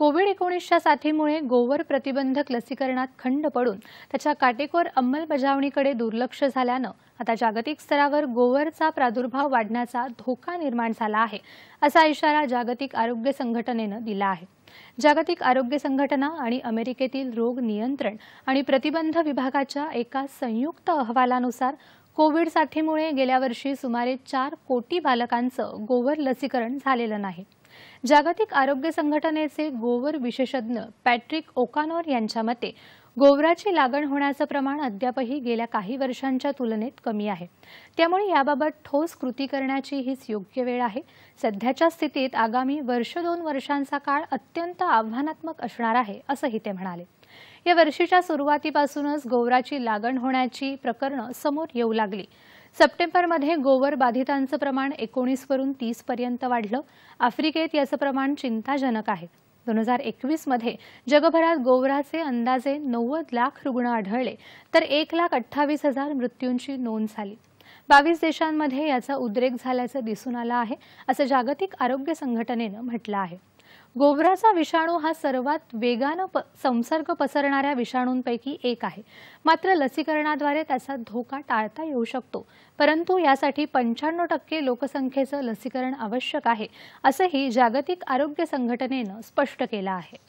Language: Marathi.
कोविड एकोणीसच्या साथीमुळे गोवर प्रतिबंधक लसीकरणात खंड पडून त्याच्या काटेकोर अंमलबजावणीकडे दुर्लक्ष झाल्यानं आता जागतिक स्तरावर गोवरचा प्रादुर्भाव वाढण्याचा धोका निर्माण झाला आहे असा इशारा जागतिक आरोग्य संघटनेनं दिला आहे जागतिक आरोग्य संघटना आणि अमेरिकेतील रोग नियंत्रण आणि प्रतिबंध विभागाच्या एका संयुक्त अहवालानुसार कोविड साथीमुळे गेल्या वर्षी सुमारे चार कोटी बालकांचं गोवर लसीकरण झालेलं नाही जागतिक आरोग्य संघटनेचे गोवर विशेषज्ञ पॅट्रिक ओकानॉर यांच्या मते गोवराची लागण होण्याचं प्रमाण अद्यापही गेल्या काही वर्षांच्या तुलनेत कमी आहे त्यामुळे याबाबत ठोस कृती करण्याची हीच योग्य वेळ आहे सध्याच्या स्थितीत आगामी वर्ष दोन वर्षांचा काळ अत्यंत आव्हानात्मक असणार आहे असंही ते म्हणाले या वर्षीच्या सुरुवातीपासूनच गोवराची लागण होण्याची प्रकरणं समोर येऊ लागली सप्टेंबरमध्ये गोवर बाधितांचं प्रमाण एकोणीसवरून तीसपर्यंत वाढलं आफ्रिकेत याचं प्रमाण चिंताजनक आहे दोन हजार एकवीसमध्ये जगभरात गोवराचे अंदाजे नव्वद लाख रुग्ण आढळले तर एक लाख अठ्ठावीस हजार मृत्यूंची नोंद झाली बावीस देशांमध्ये याचा उद्रेक झाल्याचं दिसून आलं आहे असं जागतिक आरोग्य संघटनेनं म्हटलं आहे गोबराचा विषाणू हा सर्वात वेगानं प संसर्ग पसरणाऱ्या विषाणूंपैकी एक आहे मात्र लसीकरणाद्वारे त्याचा धोका टाळता येऊ शकतो परंतु यासाठी पंच्याण्णव टक्के लोकसंख्येचं लसीकरण आवश्यक आहे असंही जागतिक आरोग्य संघटनेनं स्पष्ट केलं आहे